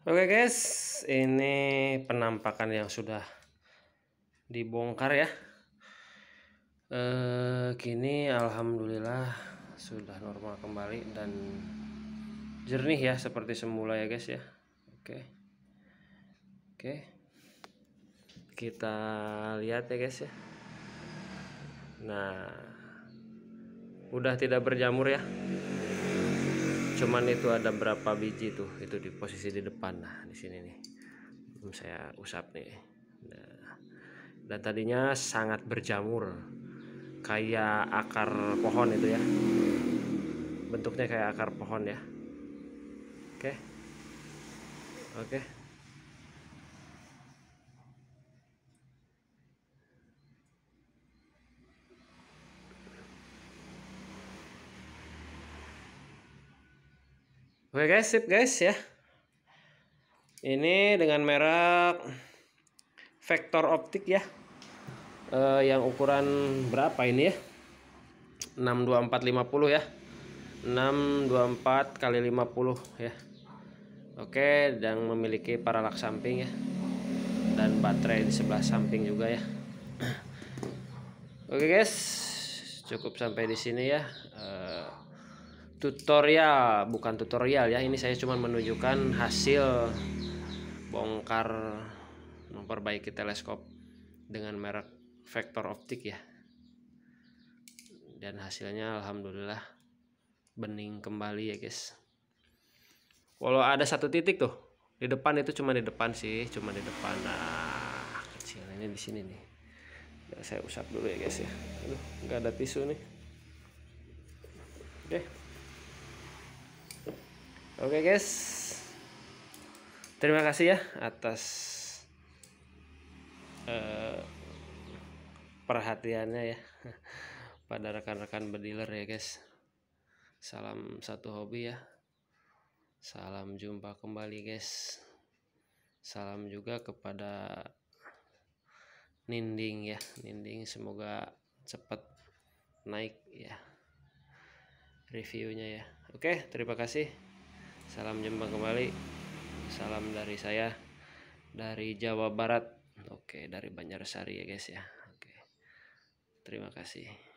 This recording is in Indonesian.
Oke guys, ini penampakan yang sudah dibongkar ya. E, kini alhamdulillah sudah normal kembali dan jernih ya seperti semula ya guys ya. Oke. Oke. Kita lihat ya guys ya. Nah, udah tidak berjamur ya cuman itu ada berapa biji tuh itu di posisi di depan nah di sini nih hmm, saya usap nih nah, dan tadinya sangat berjamur kayak akar pohon itu ya bentuknya kayak akar pohon ya oke okay. oke okay. Oke guys, sip guys ya. Ini dengan merek Vector Optik ya. Eh, yang ukuran berapa ini ya? 62450 ya. 624 kali 50 ya. Oke, dan memiliki paralak samping ya. Dan baterai di sebelah samping juga ya. Oke guys, cukup sampai di sini ya. Eh, tutorial bukan tutorial ya ini saya cuma menunjukkan hasil bongkar memperbaiki teleskop dengan merek vektor optik ya dan hasilnya alhamdulillah bening kembali ya guys walau ada satu titik tuh di depan itu cuma di depan sih cuma di depan nah kecil ini di sini nih saya usap dulu ya guys ya aduh nggak ada tisu nih oke okay oke okay, guys terima kasih ya atas uh, perhatiannya ya pada rekan-rekan bediler ya guys salam satu hobi ya salam jumpa kembali guys salam juga kepada Ninding ya Ninding semoga cepat naik ya reviewnya ya oke terima kasih Salam jumpa kembali. Salam dari saya dari Jawa Barat. Oke, dari Banjarsari ya guys ya. Oke. Terima kasih.